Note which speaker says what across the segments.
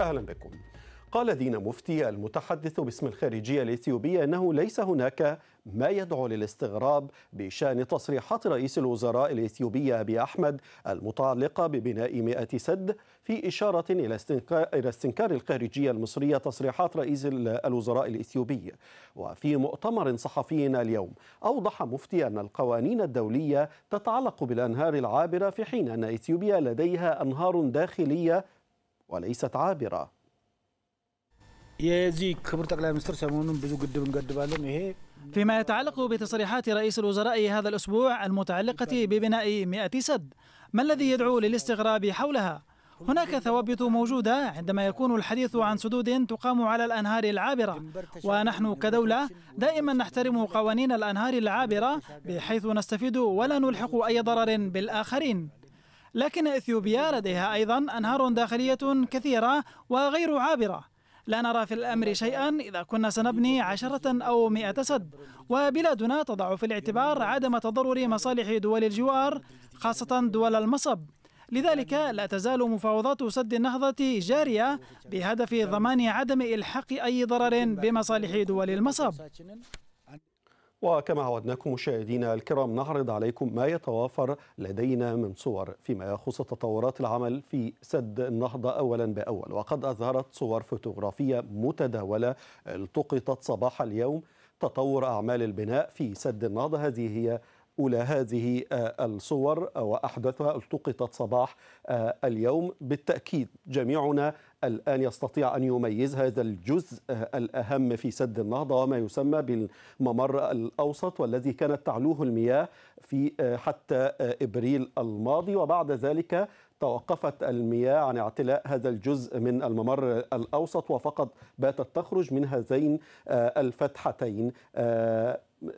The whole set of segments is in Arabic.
Speaker 1: أهلا بكم قال دين مفتي المتحدث باسم الخارجية الإثيوبية أنه ليس هناك ما يدعو للاستغراب بشأن تصريحات رئيس الوزراء الإثيوبي أبي أحمد المتعلقة ببناء 100 سد في إشارة إلى استنكار الخارجية المصرية تصريحات رئيس الوزراء الإثيوبي وفي مؤتمر صحفي اليوم أوضح مفتي أن القوانين الدولية تتعلق بالأنهار العابرة في حين أن إثيوبيا لديها أنهار داخلية وليست عابرة
Speaker 2: إيه؟
Speaker 3: فيما يتعلق بتصريحات رئيس الوزراء هذا الأسبوع المتعلقة ببناء 100 سد ما الذي يدعو للاستغراب حولها؟ هناك ثوابت موجودة عندما يكون الحديث عن سدود تقام على الأنهار العابرة ونحن كدولة دائما نحترم قوانين الأنهار العابرة بحيث نستفيد ولا نلحق أي ضرر بالآخرين لكن اثيوبيا لديها ايضا انهار داخليه كثيره وغير عابره لا نرى في الامر شيئا اذا كنا سنبني عشره او مئه سد وبلادنا تضع في الاعتبار عدم تضرر مصالح دول الجوار خاصه دول المصب لذلك لا تزال مفاوضات سد النهضة جارية بهدف ضمان عدم إلحاق أي ضرر بمصالح دول المصب
Speaker 1: وكما عودناكم مشاهدينا الكرام نعرض عليكم ما يتوافر لدينا من صور فيما يخص تطورات العمل في سد النهضة أولا بأول وقد أظهرت صور فوتوغرافية متداولة التقطت صباح اليوم تطور أعمال البناء في سد النهضة هذه هي أولى هذه آه، الصور وأحدثها التقطت صباح آه، اليوم بالتأكيد جميعنا الآن يستطيع أن يميز هذا الجزء آه، الأهم في سد النهضة وما يسمى بالممر الأوسط والذي كانت تعلوه المياه في حتى إبريل الماضي وبعد ذلك توقفت المياه عن اعتلاء هذا الجزء من الممر الأوسط وفقط باتت تخرج من هذين الفتحتين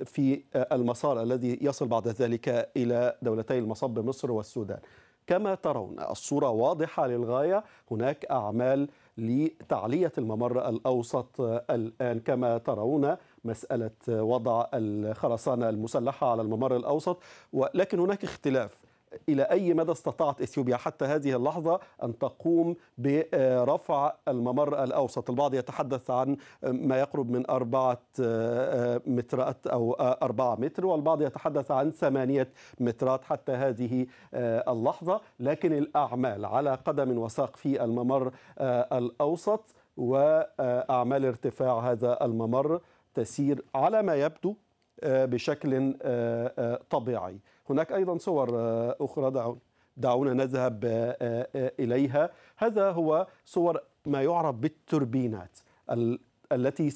Speaker 1: في آه، المسار الذي يصل بعد ذلك إلى دولتي المصب مصر والسودان كما ترون الصورة واضحة للغاية هناك أعمال لتعلية الممر الأوسط آه، الآن كما ترون مسألة آه، وضع الخرسانة المسلحة على الممر الأوسط ولكن هناك اختلاف إلى أي مدى استطاعت إثيوبيا حتى هذه اللحظة أن تقوم برفع الممر الأوسط البعض يتحدث عن ما يقرب من أربعة آه، آه، مترات أو آه، أربعة متر والبعض يتحدث عن ثمانية مترات حتى هذه اللحظة لكن الأعمال على قدم وساق في الممر الأوسط وأعمال ارتفاع هذا الممر تسير على ما يبدو بشكل طبيعي هناك أيضا صور آه، أخرى دعونا دعونا نذهب آه، آه، إليها هذا هو صور ما يعرف بالتوربينات التي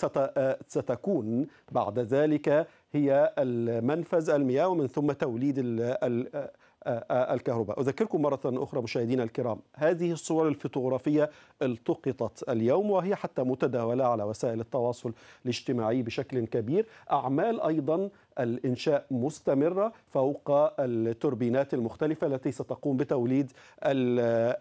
Speaker 1: ستكون بعد ذلك هي المنفذ المياه ومن ثم توليد الكهرباء أذكركم مرة أخرى مشاهدينا الكرام هذه الصور الفوتوغرافية التقطت اليوم وهي حتى متداولة على وسائل التواصل الاجتماعي بشكل كبير أعمال أيضا الإنشاء مستمرة فوق التوربينات المختلفة التي ستقوم بتوليد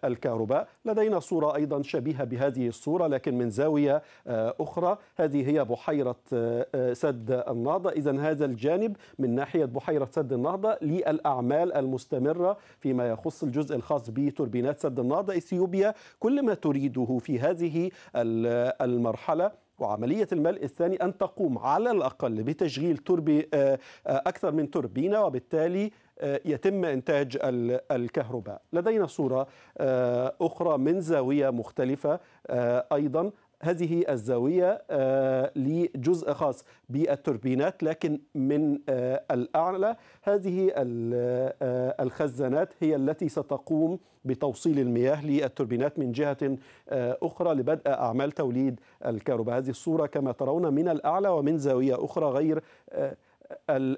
Speaker 1: الكهرباء لدينا صورة أيضا شبيهة بهذه الصورة لكن من زاوية آه، أخرى هذه هي بحيرة آه، آه، سد النهضة إذا هذا الجانب من ناحية بحيرة سد النهضة للأعمال المستمرة فيما يخص الجزء الخاص بتوربينات سد النهضة إثيوبيا كل ما تريده في هذه المرحلة وعملية الملء الثاني أن تقوم على الأقل بتشغيل تربي آه، آه، أكثر من توربينة وبالتالي آه، يتم إنتاج الكهرباء لدينا صورة أخرى من زاوية مختلفة أيضا هذه الزاوية آه، لجزء خاص بالتوربينات لكن من آه، الأعلى هذه آه، الخزانات هي التي ستقوم بتوصيل المياه للتوربينات من جهة أخرى لبدء أعمال توليد الكهرباء هذه الصورة كما ترون من الأعلى ومن زاوية أخرى غير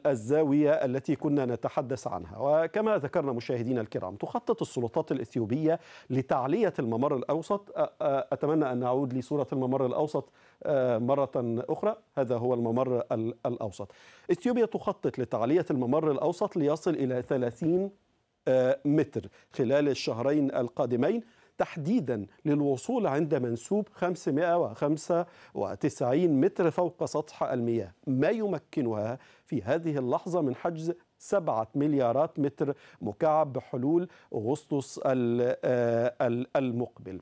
Speaker 1: الزاوية التي كنا نتحدث عنها وكما ذكرنا مشاهدينا الكرام تخطط السلطات الإثيوبية لتعلية الممر الأوسط أتمنى أن نعود لصورة الممر الأوسط مرة أخرى هذا هو الممر الأوسط إثيوبيا تخطط لتعلية الممر الأوسط ليصل إلى 30 متر خلال الشهرين القادمين تحديدا للوصول عند منسوب 595 متر فوق سطح المياه ما يمكنها في هذه اللحظة من حجز سبعة مليارات متر مكعب بحلول أغسطس آه، المقبل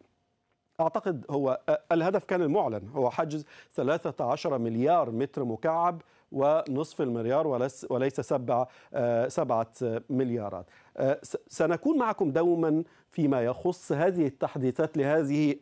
Speaker 1: أعتقد هو آه، الهدف كان المعلن هو حجز 13 مليار متر مكعب ونصف المليار وليس سبع آه، سبعة مليارات سنكون معكم دوما فيما يخص هذه التحديثات لهذه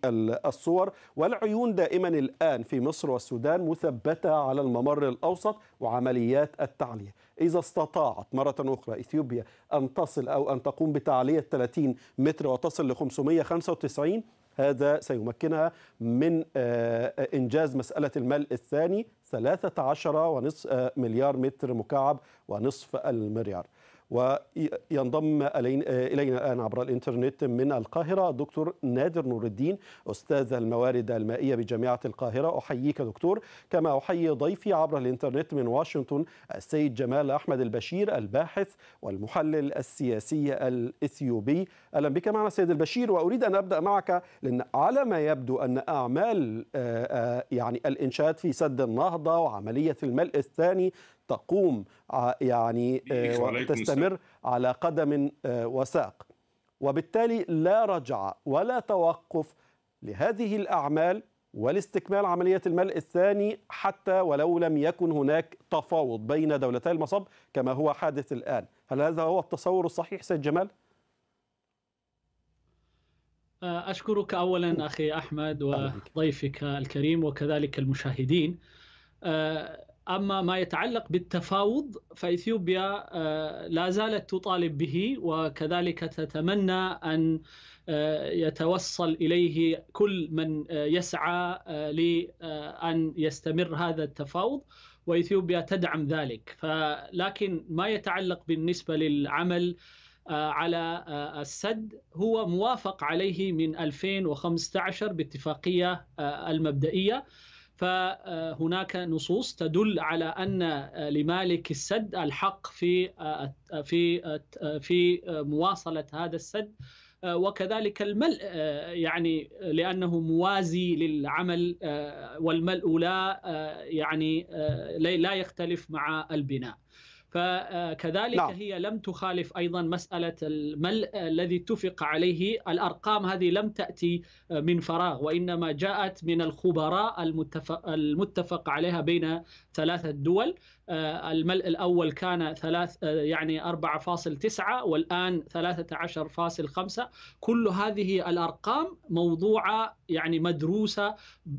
Speaker 1: الصور والعيون دائما الآن في مصر والسودان مثبتة على الممر الأوسط وعمليات التعلية إذا استطاعت مرة أخرى إثيوبيا أن تصل أو أن تقوم بتعلية 30 متر وتصل ل 595 هذا سيمكنها من آه، إنجاز مسألة الملء الثاني 13 ونصف آه، مليار متر مكعب ونصف المليار وينضم إلينا الآن عبر الإنترنت من القاهرة الدكتور نادر نور الدين أستاذ الموارد المائية بجامعة القاهرة أحييك دكتور كما أحيي ضيفي عبر الإنترنت من واشنطن السيد جمال أحمد البشير الباحث والمحلل السياسي الإثيوبي أهلا بك معنا سيد البشير وأريد أن أبدأ معك لأن على ما يبدو أن أعمال آه، آه، يعني الإنشاد في سد النهضة وعملية الملء الثاني تقوم يعني آه، وتستمر على قدم آه، وساق وبالتالي لا رجعة ولا توقف لهذه الأعمال ولاستكمال عملية الملء الثاني حتى ولو لم يكن هناك تفاوض بين دولتي المصب كما هو حادث الآن هل هذا هو التصور الصحيح سيد جمال؟
Speaker 3: آه، أشكرك أولا أخي أحمد وضيفك الكريم وكذلك المشاهدين أما ما يتعلق بالتفاوض فإثيوبيا آه، لا زالت تطالب به وكذلك تتمنى أن آه، يتوصل إليه كل من آه، يسعى لأن يستمر هذا التفاوض وإثيوبيا تدعم ذلك لكن ما يتعلق بالنسبة للعمل على السد هو موافق عليه من 2015 باتفاقية المبدئية فهناك نصوص تدل على ان لمالك السد الحق في آه، في آه، في مواصله هذا السد آه، وكذلك الملء يعني لانه موازي للعمل والملء لا يعني لا يختلف مع البناء. فكذلك لا. نعم. هي لم تخالف ايضا مساله الملء الذي اتفق عليه الارقام هذه لم تاتي من فراغ وانما جاءت من الخبراء المتفق, المتفق عليها بين ثلاثه دول آه، الملء الأول كان ثلاث آه، يعني 4.9 والآن 13.5 كل هذه الأرقام موضوعة يعني مدروسة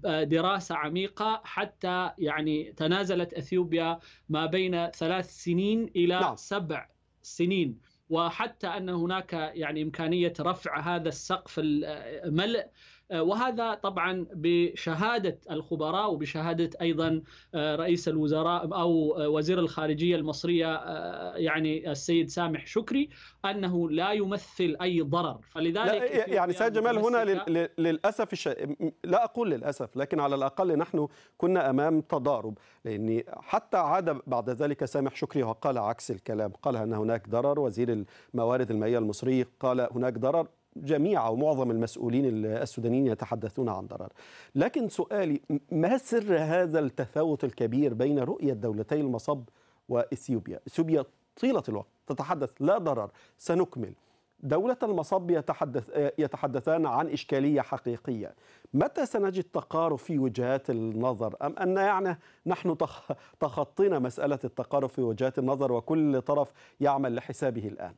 Speaker 3: آه، دراسة عميقة حتى يعني تنازلت أثيوبيا ما بين ثلاث سنين إلى لا. نعم. سبع سنين وحتى أن هناك يعني إمكانية رفع هذا السقف الملء آه، وهذا طبعا بشهاده الخبراء وبشهاده ايضا آه، رئيس الوزراء او آه، وزير الخارجيه المصريه يعني السيد سامح شكري انه لا يمثل اي ضرر فلذلك يعني سيد جمال هنا
Speaker 1: للاسف الش... لا اقول للاسف لكن على الاقل نحن كنا امام تضارب لان حتى عاد بعد ذلك سامح شكري وقال عكس الكلام قال ان هناك ضرر وزير الموارد المائيه المصري قال هناك ضرر جميع أو معظم المسؤولين السودانيين يتحدثون عن ضرر لكن سؤالي ما سر هذا التفاوت الكبير بين رؤية دولتي المصب وإثيوبيا إثيوبيا طيلة الوقت تتحدث لا ضرر سنكمل دولة المصب يتحدث يتحدثان عن إشكالية حقيقية متى سنجد تقارب في وجهات النظر أم أن يعني نحن تخطينا مسألة التقارب في وجهات النظر وكل طرف يعمل لحسابه الآن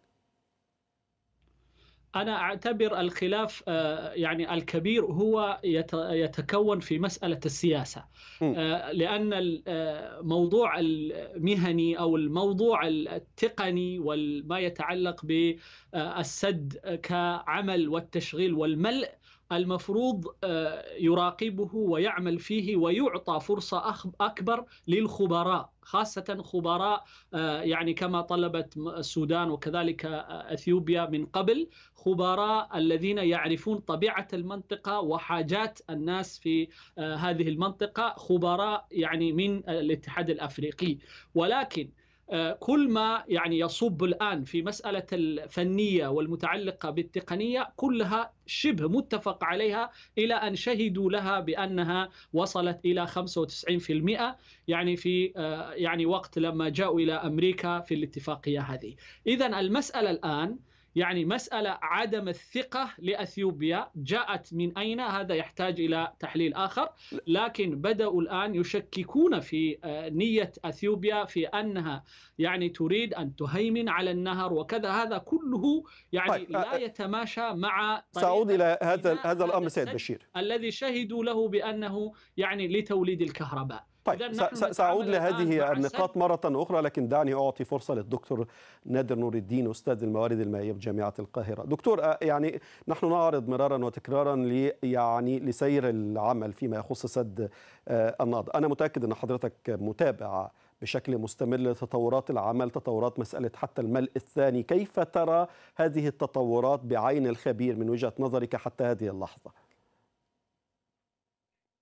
Speaker 3: أنا أعتبر الخلاف آه، يعني الكبير هو يتكون في مسألة السياسة آه، لأن الموضوع آه، المهني أو الموضوع التقني وما يتعلق بالسد كعمل والتشغيل والملء المفروض آه، يراقبه ويعمل فيه ويعطى فرصة أكبر للخبراء خاصة خبراء آه، يعني كما طلبت السودان وكذلك آه، أثيوبيا من قبل خبراء الذين يعرفون طبيعة المنطقة وحاجات الناس في هذه المنطقة خبراء يعني من الاتحاد الأفريقي ولكن آه، كل ما يعني يصب الآن في مسألة الفنية والمتعلقة بالتقنية كلها شبه متفق عليها إلى أن شهدوا لها بأنها وصلت إلى 95% يعني في آه، يعني وقت لما جاءوا إلى أمريكا في الاتفاقية هذه إذا المسألة الآن يعني مسألة عدم الثقة لأثيوبيا جاءت من أين هذا يحتاج إلى تحليل آخر لكن بدأوا الآن يشككون في آه، نية أثيوبيا في أنها يعني تريد أن تهيمن على النهر وكذا هذا كله يعني طيب، آه، لا آه، يتماشى مع سأعود
Speaker 1: إلى هذا هذا الأمر سيد بشير
Speaker 3: الذي شهدوا له بأنه يعني لتوليد الكهرباء طيب سأعود
Speaker 1: لهذه النقاط مرة أخرى لكن دعني أعطي فرصة للدكتور نادر نور الدين أستاذ الموارد المائية بجامعة القاهرة دكتور آه، يعني نحن نعرض مرارا وتكرارا لي يعني لسير العمل فيما يخص سد آه، النهضة أنا متأكد أن حضرتك متابع بشكل مستمر لتطورات العمل تطورات مسألة حتى الملء الثاني كيف ترى هذه التطورات بعين الخبير من وجهة نظرك حتى هذه اللحظة؟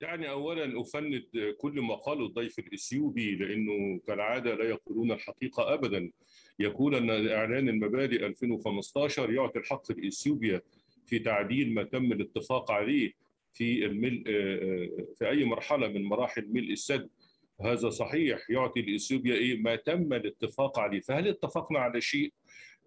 Speaker 2: يعني اولا افند كل ما قاله الضيف الاثيوبي لانه كالعاده لا يقولون الحقيقه ابدا يقول ان اعلان المبادئ 2015 يعطي الحق لاثيوبيا في تعديل ما تم الاتفاق عليه في الملء في اي مرحله من مراحل ملء السد هذا صحيح يعطي لاثيوبيا ايه ما تم الاتفاق عليه فهل اتفقنا على شيء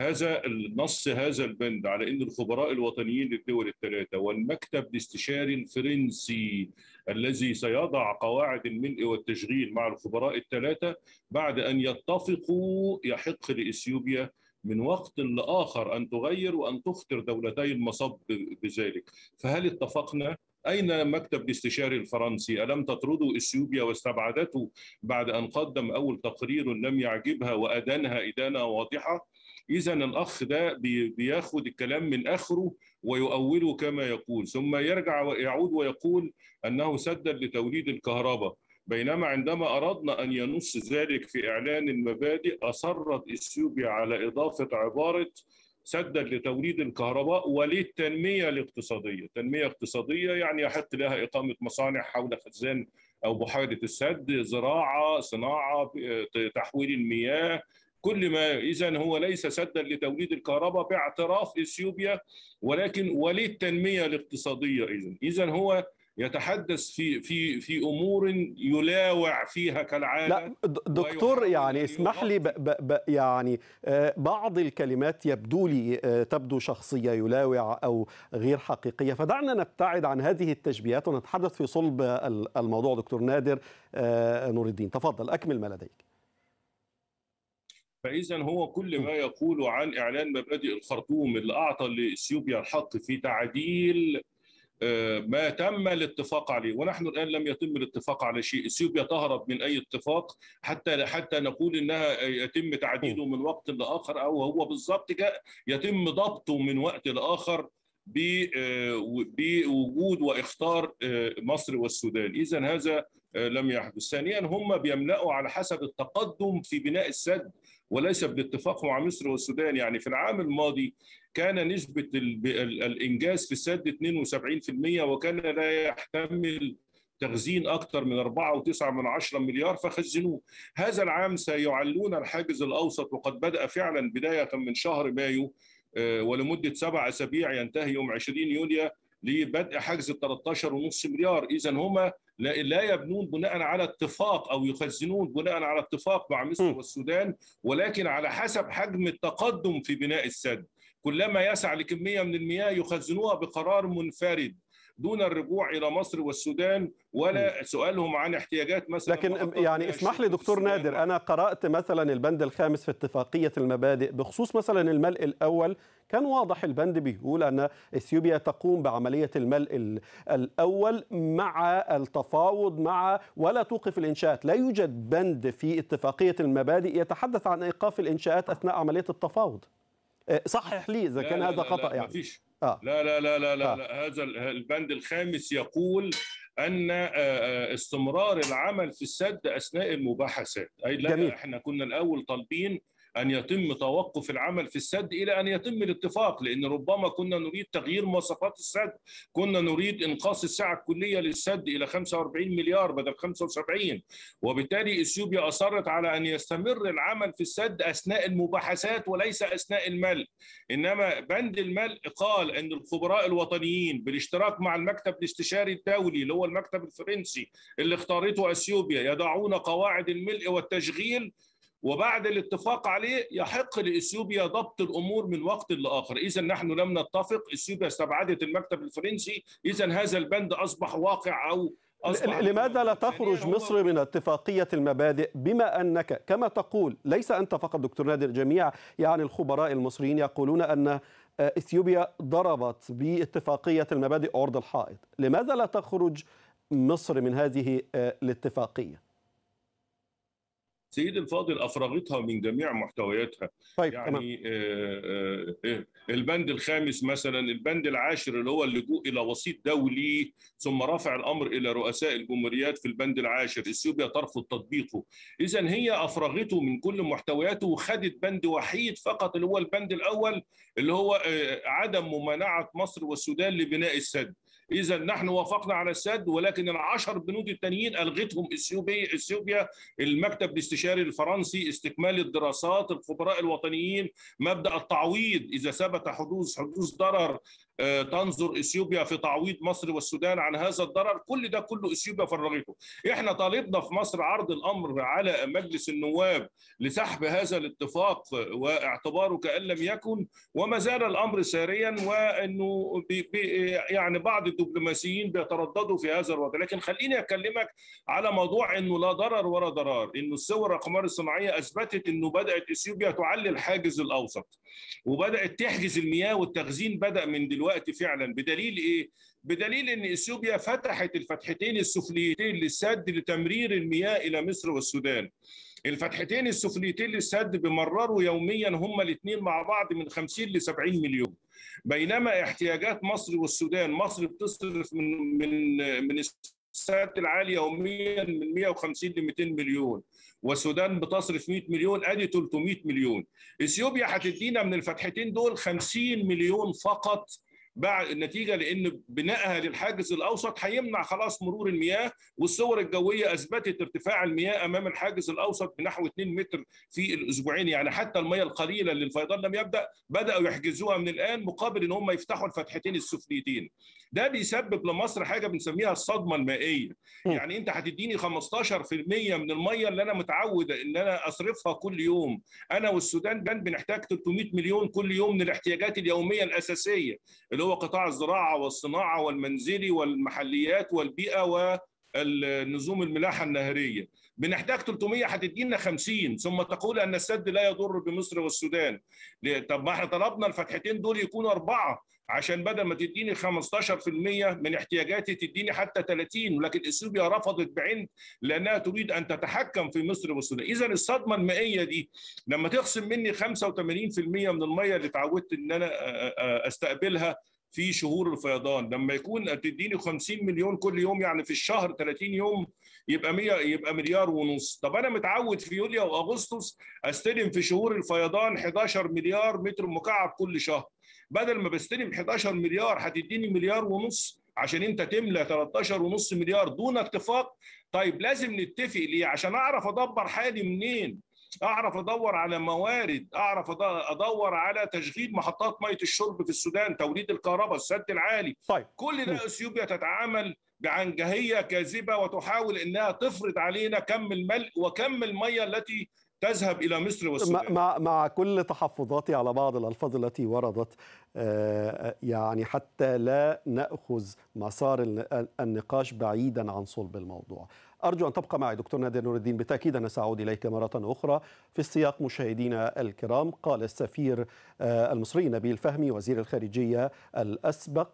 Speaker 2: هذا النص هذا البند على ان الخبراء الوطنيين للدول الثلاثه والمكتب الاستشاري الفرنسي الذي سيضع قواعد الملء والتشغيل مع الخبراء الثلاثه بعد ان يتفقوا يحق لاثيوبيا من وقت لاخر ان تغير وان تخطر دولتي المصب بذلك فهل اتفقنا أين مكتب الاستشاري الفرنسي؟ ألم تطرده إثيوبيا واستبعدته بعد أن قدم أول تقرير لم يعجبها وأدانها إدانة واضحة؟ اذا الاخ ده بياخد الكلام من اخره ويؤوله كما يقول ثم يرجع ويعود ويقول انه سد لتوليد الكهرباء بينما عندما أردنا أن ينص ذلك في إعلان المبادئ أصرت إثيوبيا على إضافة عبارة سدا لتوليد الكهرباء وللتنمية الاقتصادية تنمية اقتصادية يعني يحق لها إقامة مصانع حول خزان أو بحيرة السد زراعة صناعة تحويل المياه كل ما إذا هو ليس سدا لتوليد الكهرباء باعتراف إثيوبيا ولكن وللتنميه الاقتصادية إذا إذا هو يتحدث في في في امور يلاوع فيها كالعاده لا
Speaker 1: دكتور يعني اسمح لي ب ب يعني آه، بعض الكلمات يبدو لي آه، تبدو شخصيه يلاوع او غير حقيقيه فدعنا نبتعد عن هذه التشبيهات ونتحدث في صلب الموضوع دكتور نادر آه، نور الدين تفضل اكمل ما لديك
Speaker 2: فاذا هو كل ما يقوله عن اعلان مبادئ الخرطوم اللي اعطى لاثيوبيا الحق في تعديل آه، ما تم الاتفاق عليه ونحن الان لم يتم الاتفاق على شيء اثيوبيا تهرب من اي اتفاق حتى حتى نقول انها يتم تعديله من وقت لاخر او هو بالضبط يتم ضبطه من وقت لاخر آه، بوجود واختار آه، مصر والسودان اذا هذا لم يحدث ثانيا هم بيملأوا على حسب التقدم في بناء السد وليس بالاتفاق مع مصر والسودان يعني في العام الماضي كان نسبة الإنجاز في السد 72% وكان لا يحتمل تخزين أكثر من 4.9 من 10 مليار فخزنوه هذا العام سيعلون الحاجز الأوسط وقد بدأ فعلا بداية من شهر مايو آه، ولمدة سبع أسابيع ينتهي يوم 20 يوليو لبدء حجز 13.5 مليار إذا هما لا لا يبنون بناء على اتفاق او يخزنون بناء على اتفاق مع مصر والسودان ولكن على حسب حجم التقدم في بناء السد كلما يسع لكميه من المياه يخزنوها بقرار منفرد دون الرجوع الى مصر والسودان ولا سؤالهم عن احتياجات مثلا لكن يعني اسمح
Speaker 1: لي دكتور نادر انا قرات مثلا البند الخامس في اتفاقيه المبادئ بخصوص مثلا الملء الاول كان واضح البند بيقول ان اثيوبيا تقوم بعمليه الملء الاول مع التفاوض مع ولا توقف الانشاءات، لا يوجد بند في اتفاقيه المبادئ يتحدث عن ايقاف الانشاءات اثناء عمليه التفاوض. آه، صحح لي اذا كان لا هذا لا خطا لا يعني. مفيش. آه.
Speaker 2: لا لا لا لا, لا, آه. لا هذا البند الخامس يقول ان آه، آه، استمرار العمل في السد اثناء المباحثات اي لا جميل. احنا كنا الاول طالبين أن يتم توقف العمل في السد إلى أن يتم الاتفاق لأن ربما كنا نريد تغيير مواصفات السد كنا نريد إنقاص السعة الكلية للسد إلى 45 مليار بدل 75 وبالتالي إثيوبيا أصرت على أن يستمر العمل في السد أثناء المباحثات وليس أثناء الملء إنما بند الملء قال أن الخبراء الوطنيين بالاشتراك مع المكتب الاستشاري الدولي اللي هو المكتب الفرنسي اللي اختارته أثيوبيا يضعون قواعد الملء والتشغيل وبعد الاتفاق عليه يحق لاثيوبيا ضبط الامور من وقت لاخر، اذا نحن لم نتفق، اثيوبيا استبعدت المكتب الفرنسي، اذا هذا البند اصبح واقع او أصبح لماذا
Speaker 1: لا تخرج مصر من اتفاقية المبادئ بما أنك كما تقول ليس أنت فقط دكتور نادر جميع يعني الخبراء المصريين يقولون أن آه، إثيوبيا ضربت باتفاقية المبادئ عرض الحائط لماذا لا تخرج مصر من هذه آه، الاتفاقية
Speaker 2: سيد الفاضل افرغتها من جميع محتوياتها طيب يعني آه،, آه،, آه البند الخامس مثلا البند العاشر اللي هو اللجوء الى وسيط دولي ثم رفع الامر الى رؤساء الجمهوريات في البند العاشر اثيوبيا ترفض تطبيقه اذا هي افرغته من كل محتوياته وخدت بند وحيد فقط اللي هو البند الاول اللي هو آه، عدم ممانعه مصر والسودان لبناء السد إذا نحن وافقنا على السد ولكن العشر بنود التانيين ألغتهم إثيوبيا إثيوبيا المكتب الاستشاري الفرنسي استكمال الدراسات الخبراء الوطنيين مبدأ التعويض إذا ثبت حدوث حدوث ضرر آه، تنظر اثيوبيا في تعويض مصر والسودان عن هذا الضرر كل ده كله اثيوبيا فرغته احنا طالبنا في مصر عرض الامر على مجلس النواب لسحب هذا الاتفاق واعتباره كان لم يكن وما زال الامر ساريا وانه يعني بعض الدبلوماسيين بيترددوا في هذا الوضع لكن خليني أكلمك على موضوع أنه لا ضرر ولا ضرار أنه الثورة الأقمار الصناعية أثبتت أنه بدأت إثيوبيا تعلي الحاجز الأوسط وبدأت تحجز المياه والتخزين بدأ من دلوقتي فعلا بدليل إيه؟ بدليل ان اثيوبيا فتحت الفتحتين السفليتين للسد لتمرير المياه الى مصر والسودان الفتحتين السفليتين للسد بمرروا يوميا هما الاثنين مع بعض من 50 ل 70 مليون بينما احتياجات مصر والسودان مصر بتصرف من من من السد العالي يوميا من 150 ل 200 مليون والسودان بتصرف 100 مليون ادي 300 مليون اثيوبيا هتدينا من الفتحتين دول 50 مليون فقط بعد النتيجه لان بنائها للحاجز الاوسط هيمنع خلاص مرور المياه والصور الجويه اثبتت ارتفاع المياه امام الحاجز الاوسط بنحو 2 متر في الاسبوعين يعني حتى المياه القليله اللي الفيضان لم يبدا بداوا يحجزوها من الان مقابل ان هم يفتحوا الفتحتين السفليتين ده بيسبب لمصر حاجه بنسميها الصدمه المائيه يعني انت هتديني 15% من الميه اللي انا متعود ان انا اصرفها كل يوم انا والسودان بنحتاج 300 مليون كل يوم من الاحتياجات اليوميه الاساسيه اللي هو قطاع الزراعه والصناعه والمنزلي والمحليات والبيئه و الملاحه النهريه بنحتاج 300 هتدينا 50 ثم تقول ان السد لا يضر بمصر والسودان طب ما احنا طلبنا الفتحتين دول يكونوا اربعه عشان بدل ما تديني 15% من احتياجاتي تديني حتى 30 ولكن اثيوبيا رفضت بعين لانها تريد ان تتحكم في مصر والسودان اذا الصدمه المائيه دي لما تخصم مني 85% من الميه اللي اتعودت ان انا استقبلها في شهور الفيضان لما يكون تديني 50 مليون كل يوم يعني في الشهر 30 يوم يبقى 100 يبقى مليار ونص طب انا متعود في يوليو واغسطس استلم في شهور الفيضان 11 مليار متر مكعب كل شهر بدل ما بستلم 11 مليار هتديني مليار ونص عشان انت تملى 13 ونص مليار دون اتفاق طيب لازم نتفق ليه عشان اعرف ادبر حالي منين اعرف ادور على موارد اعرف ادور على تشغيل محطات ميه الشرب في السودان توليد الكهرباء السد العالي طيب. كل ده اثيوبيا تتعامل بعنجهية كاذبه وتحاول انها تفرض علينا كم الملء وكم الميه التي تذهب الى مصر والسودان
Speaker 1: مع مع كل تحفظاتي على بعض الالفاظ التي وردت آه، آه، يعني حتى لا ناخذ مسار النقاش بعيدا عن صلب الموضوع أرجو أن تبقى معي دكتور نادر نور الدين بالتأكيد أنا سأعود إليك مرة أخرى في السياق مشاهدينا الكرام قال السفير آه، المصري نبيل فهمي وزير الخارجية الأسبق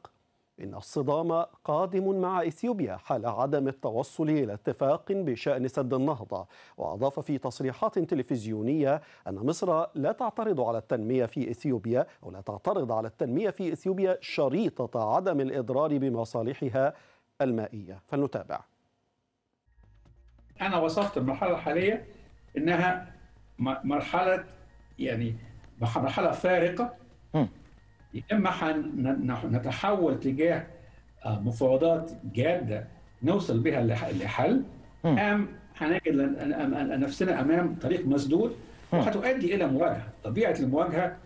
Speaker 1: إن الصدام قادم مع إثيوبيا حال عدم التوصل إلى اتفاق بشأن سد النهضة وأضاف في تصريحات تلفزيونية أن مصر لا تعترض على التنمية في إثيوبيا أو لا تعترض على التنمية في إثيوبيا شريطة عدم الإضرار بمصالحها المائية فلنتابع
Speaker 2: أنا وصفت المرحلة الحالية إنها مرحلة يعني مرحلة فارقة يا اما نتحول تجاه آه، مفاوضات جاده نوصل بها لحل ام هنجد نفسنا امام طريق مسدود وهتؤدي الى مواجهه، طبيعه المواجهه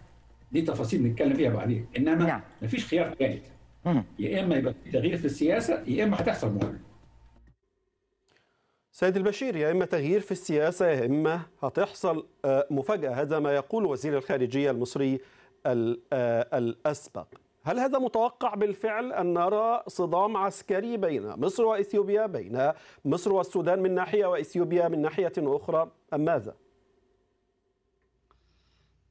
Speaker 2: دي تفاصيل نتكلم فيها بعدين، انما ما نعم. مفيش خيار ثالث. يا اما يبقى في تغيير في السياسه يا اما هتحصل مواجهه.
Speaker 1: سيد البشير يا اما تغيير في السياسه يا اما هتحصل آه، مفاجاه، هذا ما يقول وزير الخارجيه المصري آه، الأسبق هل هذا متوقع بالفعل أن نرى صدام عسكري بين مصر وإثيوبيا بين مصر والسودان من ناحية وإثيوبيا من ناحية أخرى أم ماذا؟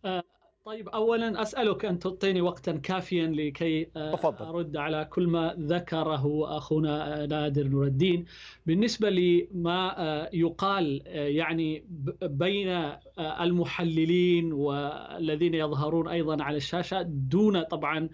Speaker 3: آه، طيب اولا اسالك ان تعطيني وقتا كافيا لكي آه، تفضل. ارد على كل ما ذكره اخونا آه، نادر نور الدين بالنسبه لما آه، يقال يعني بين المحللين والذين يظهرون ايضا على الشاشه دون طبعا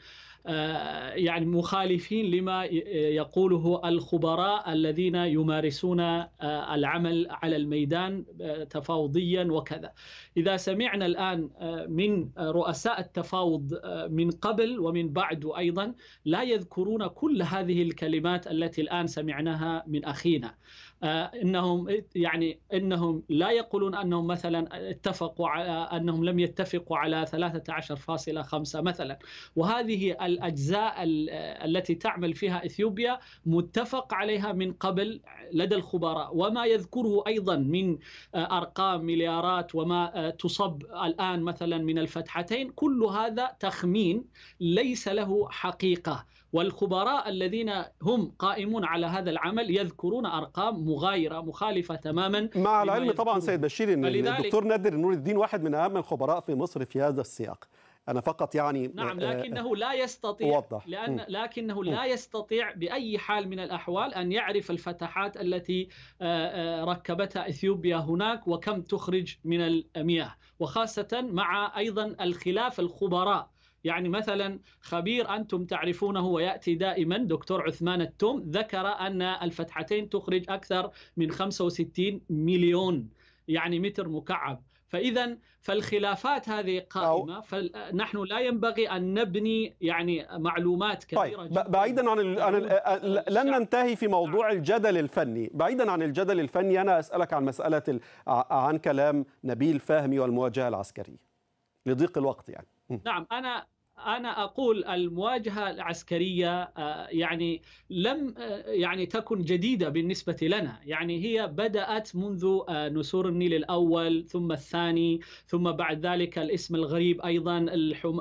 Speaker 3: آه، يعني مخالفين لما آه، يقوله الخبراء الذين يمارسون آه، العمل على الميدان تفاوضيا وكذا إذا سمعنا الآن من رؤساء التفاوض من قبل ومن بعد أيضا لا يذكرون كل هذه الكلمات التي الآن سمعناها من أخينا آه، انهم يعني انهم لا يقولون انهم مثلا اتفقوا على انهم لم يتفقوا على 13.5 مثلا وهذه الاجزاء آه، التي تعمل فيها اثيوبيا متفق عليها من قبل لدى الخبراء وما يذكره ايضا من آه، ارقام مليارات وما تصب الان مثلا من الفتحتين كل هذا تخمين ليس له حقيقه والخبراء الذين هم قائمون على هذا العمل يذكرون ارقام مغايره مخالفه تماما مع العلم طبعا سيد بشير ان الدكتور
Speaker 1: نادر نور الدين واحد من اهم الخبراء في مصر في هذا السياق انا فقط يعني نعم آه، لكنه
Speaker 3: لا يستطيع وضح. لان لكنه لا يستطيع باي حال من الاحوال ان يعرف الفتحات التي آه، آه، ركبتها اثيوبيا هناك وكم تخرج من المياه وخاصه مع ايضا الخلاف الخبراء يعني مثلا خبير أنتم تعرفونه ويأتي دائما دكتور عثمان التوم ذكر أن الفتحتين تخرج أكثر من 65 مليون يعني متر مكعب فاذا فالخلافات هذه قائمه فنحن لا ينبغي ان نبني يعني معلومات طيب، كثيره طيب جداً
Speaker 1: بعيدا عن الـ عن الـ يعني لن ننتهي في موضوع نعم. الجدل الفني بعيدا عن الجدل الفني انا اسالك عن مساله عن كلام نبيل فهمي والمواجهه العسكريه لضيق الوقت يعني
Speaker 3: نعم انا انا اقول المواجهه العسكريه آه، يعني لم آه، يعني تكن جديده بالنسبه لنا، يعني هي بدات منذ آه، نسور النيل الاول ثم الثاني ثم بعد ذلك الاسم الغريب ايضا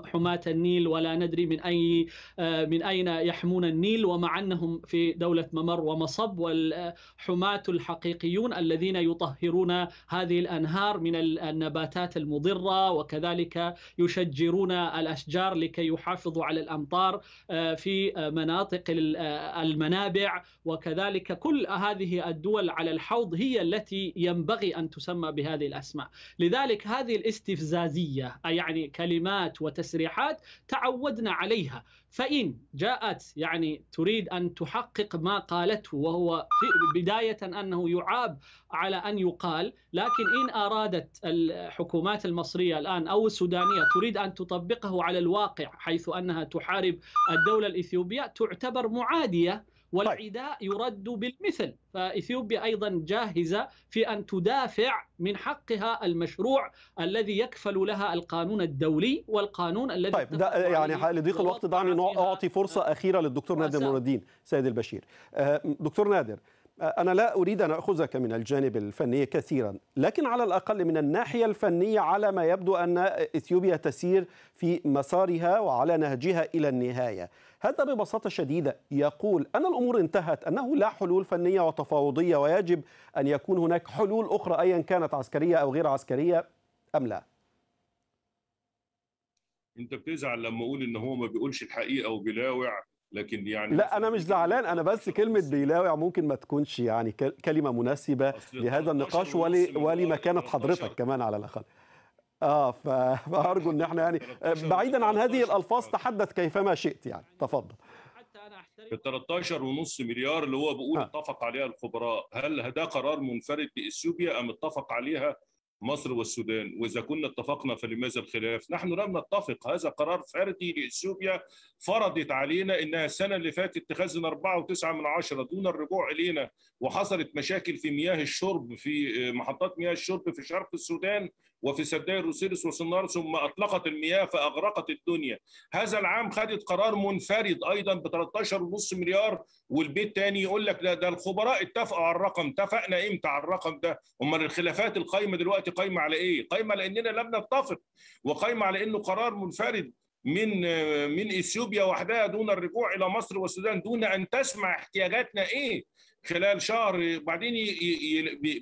Speaker 3: حماة النيل ولا ندري من اي من اين يحمون النيل ومع انهم في دوله ممر ومصب والحماة الحقيقيون الذين يطهرون هذه الانهار من النباتات المضره وكذلك يشجرون الاشجار لكي يحافظوا على الامطار آه، في آه، مناطق آه، المنابع وكذلك كل هذه الدول على الحوض هي التي ينبغي ان تسمى بهذه الاسماء، لذلك هذه الاستفزازيه يعني كلمات وتسريحات تعودنا عليها، فإن جاءت يعني تريد أن تحقق ما قالته وهو في بداية أنه يعاب على أن يقال لكن إن أرادت الحكومات المصرية الآن أو السودانية تريد أن تطبقه على الواقع حيث أنها تحارب الدولة الإثيوبية تعتبر معادية والعداء طيب. يرد بالمثل فإثيوبيا أيضا جاهزة في أن تدافع من حقها المشروع الذي يكفل لها القانون الدولي والقانون الذي طيب
Speaker 1: ده يعني لضيق الوقت دعني أعطي فرصة أخيرة للدكتور نادر نور الدين سيد البشير آه، دكتور نادر أنا لا أريد أن أخذك من الجانب الفني كثيرا لكن على الأقل من الناحية الفنية على ما يبدو أن إثيوبيا تسير في مسارها وعلى نهجها إلى النهاية هذا ببساطة شديدة يقول أن الأمور انتهت أنه لا حلول فنية وتفاوضية ويجب أن يكون هناك حلول أخرى أيا كانت عسكرية أو غير عسكرية أم لا
Speaker 2: أنت بتزعل لما أقول إن هو ما بيقولش الحقيقة وبيلاوع لكن يعني لا
Speaker 1: انا مش زعلان انا بس كلمه بيلاوع ممكن ما تكونش يعني كلمه مناسبه لهذا النقاش ولي ولمكانه حضرتك كمان على الاقل اه فارجو ان احنا يعني آه، بعيدا عن هذه الالفاظ تحدث كيفما شئت يعني تفضل
Speaker 2: في 13 ونص مليار اللي هو بيقول آه. اتفق عليها الخبراء هل ده قرار منفرد باثيوبيا ام اتفق عليها مصر والسودان واذا كنا اتفقنا فلماذا الخلاف نحن لم نتفق هذا قرار فردي لاثيوبيا فرضت علينا انها السنه اللي فاتت تخزن 4.9 من عشرة دون الرجوع الينا وحصلت مشاكل في مياه الشرب في محطات مياه الشرب في شرق السودان وفي سداي الروسيرس وسنار ثم اطلقت المياه فاغرقت الدنيا هذا العام خدت قرار منفرد ايضا ب 13.5 مليار والبيت تاني يقول لك ده, ده الخبراء اتفقوا على الرقم اتفقنا امتى على الرقم ده امال الخلافات القايمه دلوقتي قايمه على ايه قايمه لاننا لم نتفق وقايمه على انه قرار منفرد من من اثيوبيا وحدها دون الرجوع الى مصر والسودان دون ان تسمع احتياجاتنا ايه خلال شهر بعدين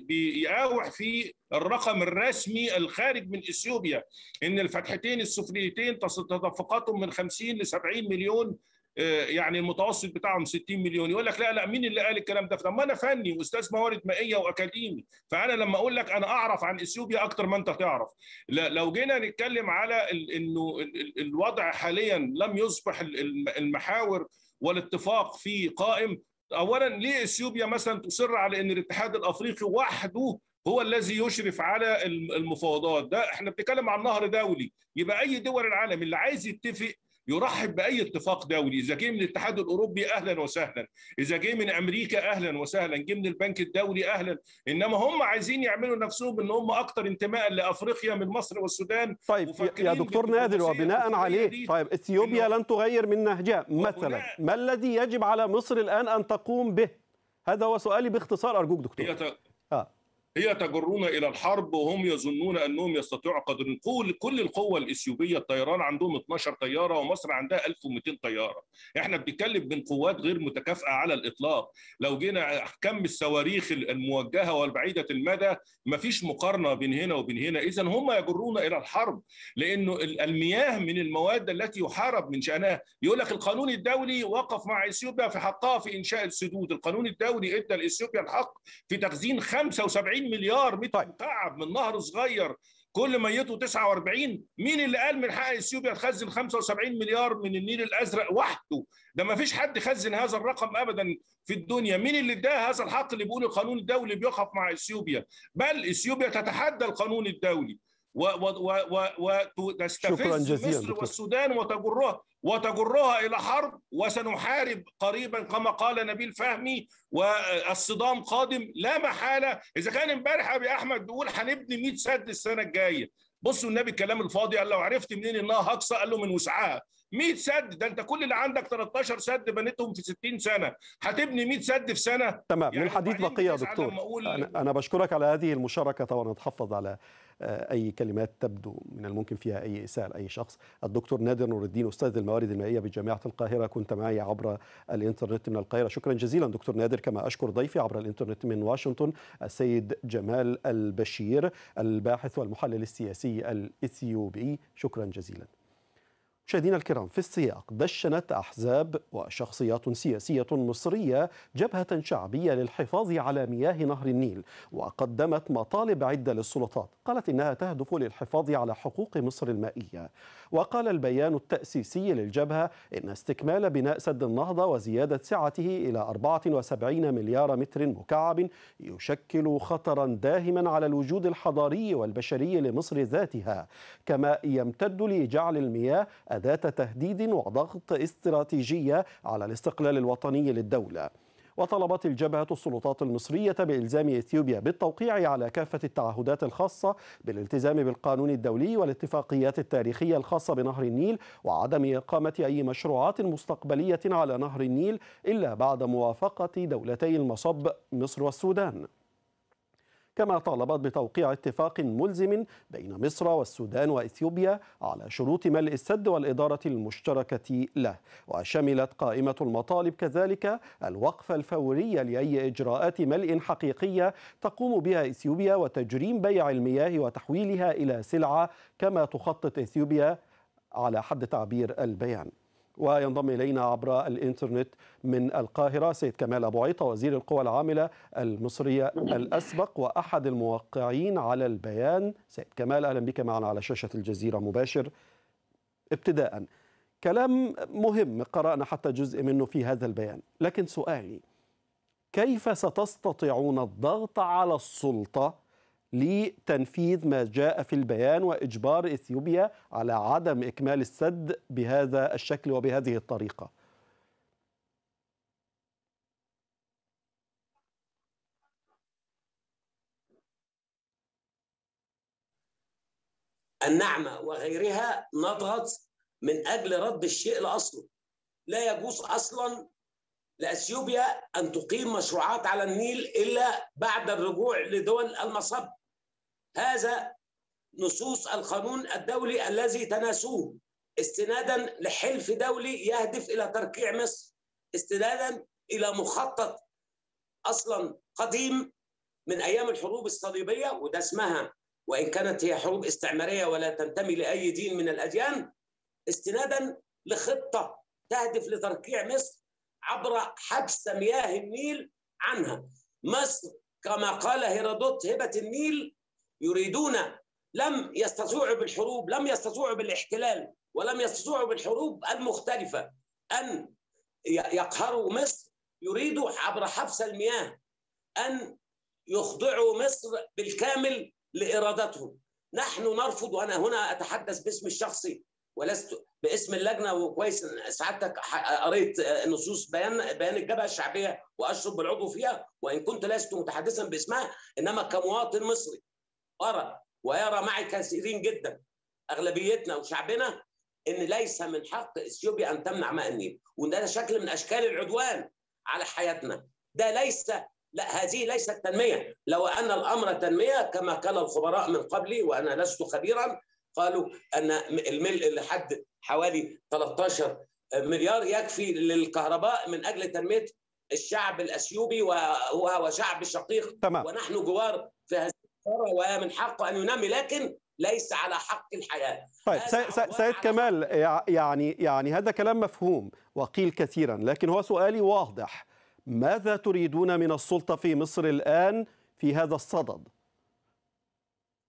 Speaker 2: بيقاوح في الرقم الرسمي الخارج من اثيوبيا ان الفتحتين السفليتين تدفقاتهم من 50 ل 70 مليون آه، يعني المتوسط بتاعهم 60 مليون يقول لك لا لا مين اللي قال الكلام ده طب ما انا فني واستاذ موارد مائيه واكاديمي فانا لما اقول لك انا اعرف عن اثيوبيا اكتر ما انت تعرف لو جينا نتكلم على انه الوضع حاليا لم يصبح المحاور والاتفاق فيه قائم اولا ليه اثيوبيا مثلا تصر على ان الاتحاد الافريقي وحده هو الذي يشرف على المفاوضات ده احنا بنتكلم عن نهر دولي يبقى اي دول العالم اللي عايز يتفق يرحب باي اتفاق دولي اذا جه من الاتحاد الاوروبي اهلا وسهلا اذا جه من امريكا اهلا وسهلا جه من البنك الدولي اهلا انما هم عايزين يعملوا نفسهم ان هم اكثر انتماء لافريقيا من مصر والسودان طيب يا دكتور نادر وبناء
Speaker 1: عليه طيب اثيوبيا لن تغير من نهجها مثلا ما الذي يجب على مصر الان ان تقوم به هذا هو سؤالي باختصار ارجوك
Speaker 2: دكتور آه. هي تجرون إلى الحرب وهم يظنون أنهم يستطيعوا قدر نقول كل القوة الإثيوبية الطيران عندهم 12 طيارة ومصر عندها 1200 طيارة إحنا بنتكلم من قوات غير متكافئة على الإطلاق لو جينا كم الصواريخ الموجهة والبعيدة المدى ما فيش مقارنة بين هنا وبين هنا إذا هم يجرون إلى الحرب لأنه المياه من المواد التي يحارب من شأنها يقول لك القانون الدولي وقف مع إثيوبيا في حقها في إنشاء السدود القانون الدولي إدى لإثيوبيا الحق في تخزين 75 40 مليار متر طيب. مكعب من نهر صغير كل ميته 49 مين اللي قال من حق اثيوبيا تخزن 75 مليار من النيل الازرق وحده ده ما فيش حد خزن هذا الرقم ابدا في الدنيا مين اللي اداها هذا الحق اللي بيقول القانون الدولي بيقف مع اثيوبيا بل اثيوبيا تتحدى القانون الدولي وتستفز مصر والسودان وتجرها وتجرها الى حرب وسنحارب قريبا كما قال نبيل فهمي والصدام قادم لا محاله اذا كان امبارح ابي احمد بيقول هنبني 100 سد السنه الجايه بصوا النبي الكلام الفاضي قال لو عرفت منين انها هقصه قال له من وسعها 100 سد ده انت كل اللي عندك 13 سد بنيتهم في 60 سنه هتبني 100 سد في سنه تمام يعني للحديث بقيه يا دكتور أنا, انا
Speaker 1: بشكرك على هذه المشاركه طبعا اتحفظ على آه، اي كلمات تبدو من الممكن فيها اي اساءه لاي شخص الدكتور نادر نور الدين استاذ الموارد المائيه بجامعه القاهره كنت معي عبر الانترنت من القاهره شكرا جزيلا دكتور نادر كما اشكر ضيفي عبر الانترنت من واشنطن السيد جمال البشير الباحث والمحلل السياسي الاثيوبي شكرا جزيلا مشاهدينا الكرام في السياق دشنت احزاب وشخصيات سياسيه مصريه جبهه شعبيه للحفاظ على مياه نهر النيل وقدمت مطالب عده للسلطات قالت انها تهدف للحفاظ على حقوق مصر المائيه وقال البيان التاسيسي للجبهه ان استكمال بناء سد النهضه وزياده سعته الى 74 مليار متر مكعب يشكل خطرا داهما على الوجود الحضاري والبشري لمصر ذاتها كما يمتد لجعل المياه أداة تهديد وضغط استراتيجية على الاستقلال الوطني للدولة وطلبت الجبهة السلطات المصرية بإلزام إثيوبيا بالتوقيع على كافة التعهدات الخاصة بالالتزام بالقانون الدولي والاتفاقيات التاريخية الخاصة بنهر النيل وعدم إقامة أي مشروعات مستقبلية على نهر النيل إلا بعد موافقة دولتي المصب مصر والسودان كما طالبت بتوقيع اتفاق ملزم بين مصر والسودان واثيوبيا على شروط ملء السد والاداره المشتركه له وشملت قائمه المطالب كذلك الوقف الفوري لاي اجراءات ملء حقيقيه تقوم بها اثيوبيا وتجريم بيع المياه وتحويلها الى سلعه كما تخطط اثيوبيا على حد تعبير البيان وينضم إلينا عبر الإنترنت من القاهرة سيد كمال أبو عيطة وزير القوى العاملة المصرية الأسبق وأحد الموقعين على البيان سيد كمال أهلا بك معنا على شاشة الجزيرة مباشر ابتداء كلام مهم قرأنا حتى جزء منه في هذا البيان لكن سؤالي كيف ستستطيعون الضغط على السلطة لتنفيذ ما جاء في البيان واجبار اثيوبيا على عدم اكمال السد بهذا الشكل وبهذه الطريقه.
Speaker 4: النعمة وغيرها نضغط من أجل رد الشيء لأصله لا يجوز أصلا لأثيوبيا أن تقيم مشروعات على النيل إلا بعد الرجوع لدول المصب هذا نصوص القانون الدولي الذي تناسوه استنادا لحلف دولي يهدف الى تركيع مصر استنادا الى مخطط اصلا قديم من ايام الحروب الصليبيه وده اسمها وان كانت هي حروب استعماريه ولا تنتمي لاي دين من الاديان استنادا لخطه تهدف لتركيع مصر عبر حبس مياه النيل عنها مصر كما قال هيرودوت هبه النيل يريدون لم يستطيعوا بالحروب لم يستطيعوا بالاحتلال ولم يستطيعوا بالحروب المختلفة أن يقهروا مصر يريدوا عبر حبس المياه أن يخضعوا مصر بالكامل لإرادتهم نحن نرفض وأنا هنا أتحدث باسم الشخصي ولست باسم اللجنة وكويس سعادتك قريت نصوص بيان بيان الجبهة الشعبية وأشرب بالعضو فيها وإن كنت لست متحدثا باسمها إنما كمواطن مصري أرى ويرى معي كثيرين جدا أغلبيتنا وشعبنا إن ليس من حق إثيوبيا أن تمنع ماء النيل وإن ده شكل من أشكال العدوان على حياتنا ده ليس لا هذه ليست تنمية لو أن الأمر تنمية كما كان الخبراء من قبلي وأنا لست خبيرا قالوا أن الملء لحد حوالي 13 مليار يكفي للكهرباء من أجل تنمية الشعب الأثيوبي وهو شعب شقيق تمام. ونحن جوار في هذه ومن حقه أن ينمي لكن ليس على حق الحياة
Speaker 1: طيب سيد كمال يعني, يعني هذا كلام مفهوم وقيل كثيرا لكن هو سؤالي واضح ماذا تريدون من السلطة في مصر الآن في هذا الصدد؟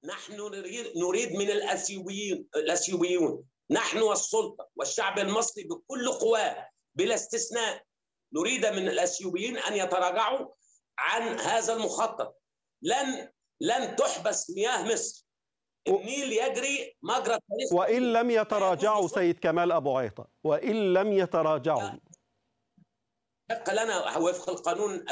Speaker 4: نحن نريد, نريد من الأسيويين الأسيويون نحن والسلطة والشعب المصري بكل قواه بلا استثناء نريد من الأسيويين أن يتراجعوا عن هذا المخطط لن لن تحبس مياه مصر النيل يجري مجرى التاريخ وإن
Speaker 1: لم يتراجعوا سيد كمال أبو عيطة وإن لم يتراجعوا
Speaker 4: حق لنا وفق القانون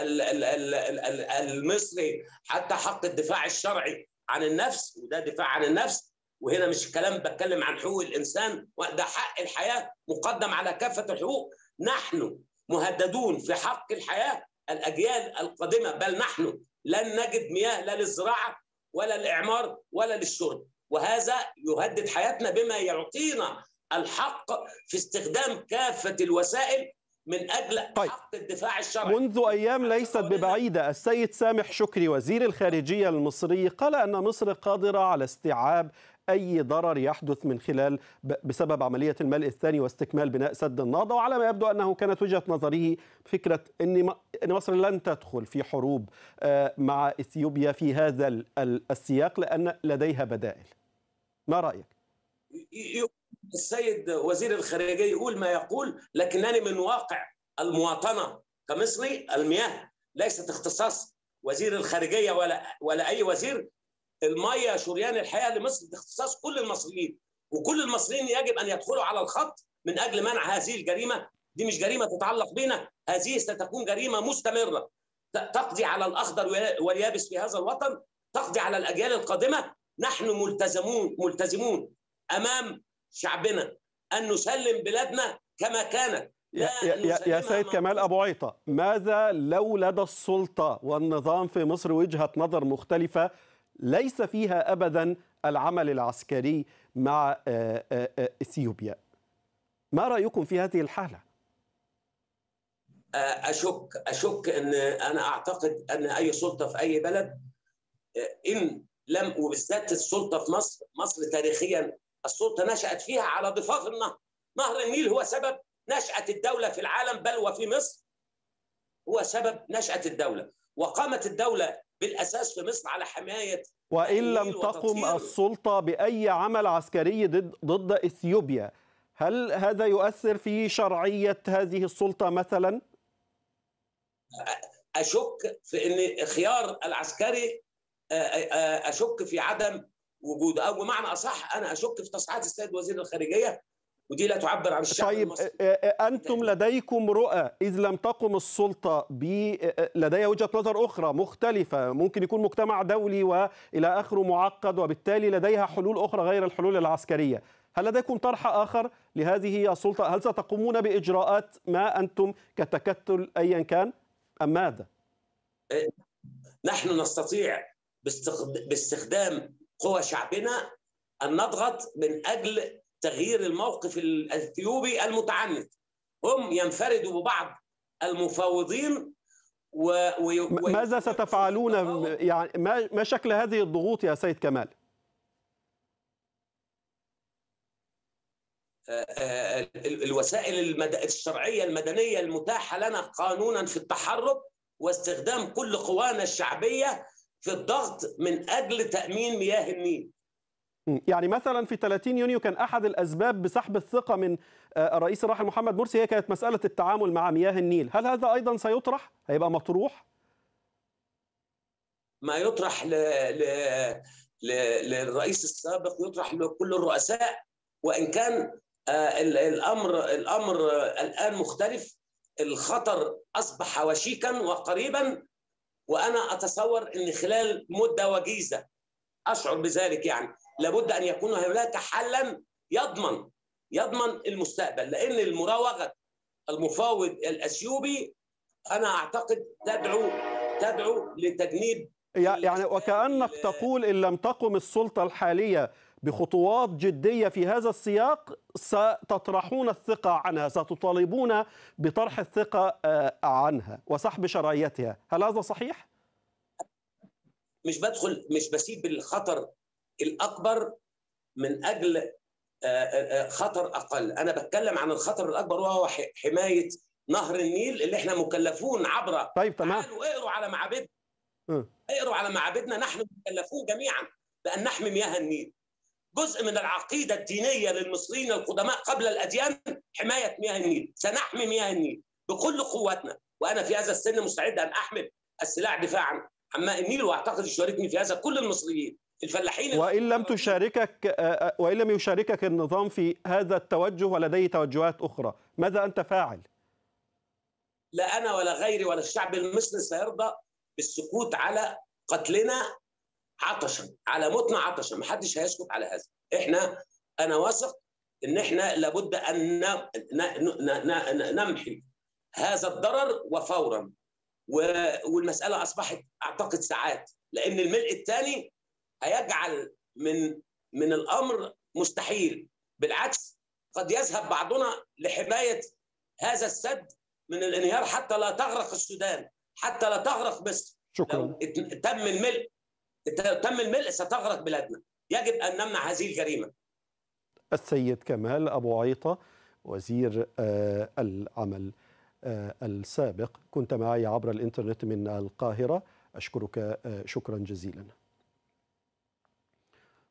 Speaker 4: المصري حتى حق الدفاع الشرعي عن النفس وده دفاع عن النفس وهنا مش كلام بتكلم عن حقوق الانسان وده حق الحياه مقدم على كافه الحقوق نحن مهددون في حق الحياه الاجيال القادمه بل نحن لن نجد مياه لا للزراعه ولا للاعمار ولا للشرب وهذا يهدد حياتنا بما يعطينا الحق في استخدام كافه الوسائل من اجل طيب. حق الدفاع الشرعي
Speaker 1: منذ ايام ليست ببعيده السيد سامح شكري وزير الخارجيه المصري قال ان مصر قادره على استيعاب أي ضرر يحدث من خلال بسبب عملية الملء الثاني واستكمال بناء سد النهضة وعلى ما يبدو أنه كانت وجهة نظره فكرة أن مصر لن تدخل في حروب آه، مع إثيوبيا في هذا السياق لأن لديها بدائل ما رأيك؟
Speaker 4: السيد وزير الخارجية يقول ما يقول لكنني من واقع المواطنة كمصري المياه ليست اختصاص وزير الخارجية ولا ولا أي وزير الميه شريان الحياه لمصر باختصاص كل المصريين وكل المصريين يجب ان يدخلوا على الخط من اجل منع هذه الجريمه دي مش جريمه تتعلق بنا هذه ستكون جريمه مستمره تقضي على الاخضر واليابس في هذا الوطن تقضي على الاجيال القادمه نحن ملتزمون ملتزمون امام شعبنا ان نسلم بلادنا كما كانت يا, يا, يا سيد
Speaker 1: كمال أبو عيطة ماذا لو لدى السلطة والنظام في مصر وجهة نظر مختلفة ليس فيها أبدا العمل العسكري مع آه، آه، آه، إثيوبيا ما رأيكم في هذه الحالة؟
Speaker 4: أشك أشك أن أنا أعتقد أن أي سلطة في أي بلد إن لم وبالذات السلطة في مصر مصر تاريخيا السلطة نشأت فيها على ضفاف النهر نهر النيل هو سبب نشأة الدولة في العالم بل وفي مصر هو سبب نشأة الدولة وقامت الدولة بالاساس في مصر على حمايه وان لم تقم
Speaker 1: السلطه باي عمل عسكري ضد ضد اثيوبيا هل هذا يؤثر في شرعيه هذه السلطه مثلا
Speaker 4: اشك في ان خيار العسكري آه، آه، آه، اشك في عدم وجوده او بمعنى اصح انا اشك في تصريحات السيد وزير الخارجيه ودي لا تعبر عن الشعب طيب المصري
Speaker 1: آه، آه، آه، انتم طيب. لديكم رؤى اذ لم تقم السلطه ب لديها وجهه نظر اخرى مختلفه ممكن يكون مجتمع دولي والى اخره معقد وبالتالي لديها حلول اخرى غير الحلول العسكريه هل لديكم طرح اخر لهذه السلطه هل ستقومون باجراءات ما انتم كتكتل ايا كان ام ماذا
Speaker 4: نحن نستطيع باستخدام قوى شعبنا ان نضغط من اجل تغيير الموقف الاثيوبي المتعنت هم ينفردوا ببعض المفاوضين و... و... ماذا
Speaker 1: ستفعلون يعني ما... ما شكل هذه الضغوط يا سيد كمال؟
Speaker 4: آه، آه، الوسائل المد... الشرعية المدنية المتاحة لنا قانونا في التحرك واستخدام كل قوانا الشعبية في الضغط من أجل تأمين مياه النيل
Speaker 1: يعني مثلا في 30 يونيو كان احد الاسباب بسحب الثقه من آه، الرئيس الراحل محمد مرسي هي كانت مساله التعامل مع مياه النيل، هل هذا ايضا سيطرح؟ هيبقى مطروح؟
Speaker 4: ما يطرح ل... ل... ل... للرئيس السابق يطرح لكل الرؤساء وان كان آه، الامر الامر الان مختلف الخطر اصبح وشيكا وقريبا وانا اتصور ان خلال مده وجيزه اشعر بذلك يعني لابد ان يكون هناك حلا يضمن يضمن المستقبل لان المراوغه المفاوض الاثيوبي انا اعتقد تدعو تدعو لتجنيب
Speaker 1: يعني وكانك تقول ان لم تقم السلطه الحاليه بخطوات جديه في هذا السياق ستطرحون الثقه عنها ستطالبون بطرح الثقه آه، عنها وسحب شرعيتها هل هذا صحيح
Speaker 4: مش بدخل مش بسيب الخطر الاكبر من اجل آه، آه، آه، خطر اقل انا بتكلم عن الخطر الاكبر وهو حمايه نهر النيل اللي احنا مكلفون عبر طيب تمام تعالوا اقروا على معابدنا اقروا على معابدنا نحن مكلفون جميعا بان نحمي مياه النيل جزء من العقيده الدينيه للمصريين القدماء قبل الاديان حمايه مياه النيل سنحمي مياه النيل بكل قوتنا وانا في هذا السن مستعد ان احمل السلاح دفاعا عن ماء النيل واعتقد يشاركني في هذا كل المصريين الفلاحين وان
Speaker 1: لم تشاركك آه، آه، وان لم يشاركك النظام في هذا التوجه ولديه توجهات اخرى ماذا انت فاعل
Speaker 4: لا انا ولا غيري ولا الشعب المصري سيرضى بالسكوت على قتلنا عطشا على موتنا عطشا ما حدش هيسكت على هذا احنا انا واثق ان احنا لابد ان نمحي هذا الضرر وفورا والمساله اصبحت اعتقد ساعات لان الملء الثاني أيجعل من من الامر مستحيل بالعكس قد يذهب بعضنا لحمايه هذا السد من الانهيار حتى لا تغرق السودان حتى لا تغرق مصر شكرا تم الملء تم الملء ستغرق بلادنا يجب ان نمنع هذه الجريمه
Speaker 1: السيد كمال ابو عيطه وزير آه، العمل آه، السابق كنت معي عبر الانترنت من القاهره اشكرك آه، شكرا جزيلا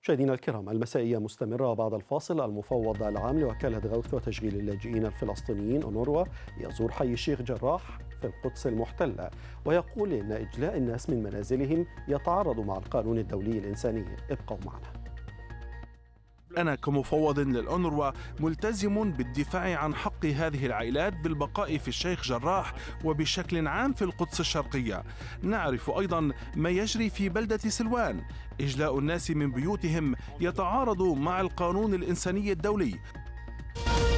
Speaker 1: مشاهدينا الكرام المسائية مستمرة بعد الفاصل المفوض العام لوكالة غوث وتشغيل اللاجئين الفلسطينيين أونروا يزور حي الشيخ جراح في القدس المحتلة ويقول إن إجلاء الناس من منازلهم يتعارض مع القانون الدولي الإنساني ابقوا معنا
Speaker 2: أنا كمفوض للأنروا ملتزم بالدفاع عن حق هذه العائلات بالبقاء في الشيخ جراح وبشكل عام في القدس الشرقية نعرف أيضا ما يجري في بلدة سلوان إجلاء الناس من بيوتهم يتعارض مع القانون الإنساني الدولي